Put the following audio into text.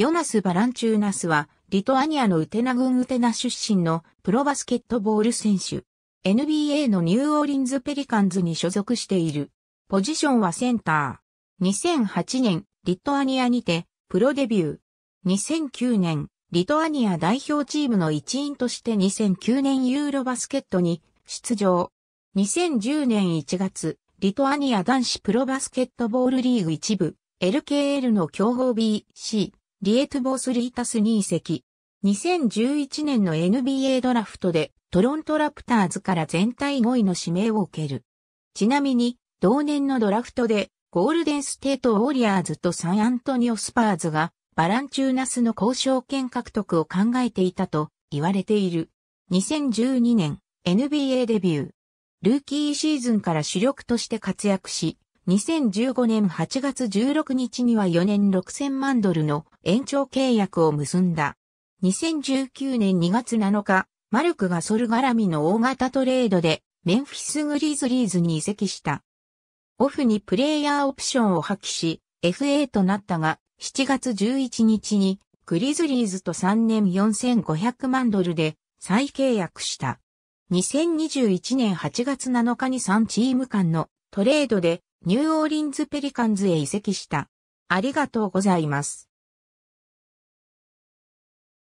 ヨナス・バランチューナスは、リトアニアのウテナ郡ウテナ出身のプロバスケットボール選手。NBA のニューオーリンズ・ペリカンズに所属している。ポジションはセンター。2008年、リトアニアにて、プロデビュー。2009年、リトアニア代表チームの一員として2009年ユーロバスケットに出場。2010年1月、リトアニア男子プロバスケットボールリーグ一部、LKL の競合 BC。リエトボースリータス2移籍。2011年の NBA ドラフトでトロントラプターズから全体5位の指名を受ける。ちなみに、同年のドラフトでゴールデンステートウォリアーズとサンアントニオスパーズがバランチューナスの交渉権獲得を考えていたと言われている。2012年 NBA デビュー。ルーキーシーズンから主力として活躍し、2015年8月16日には4年6000万ドルの延長契約を結んだ。2019年2月7日、マルクがソル絡みの大型トレードでメンフィスグリズリーズに移籍した。オフにプレイヤーオプションを破棄し、FA となったが、7月11日にグリズリーズと3年4500万ドルで再契約した。2021年8月7日に3チーム間のトレードでニューオーリンズペリカンズへ移籍した。ありがとうございます。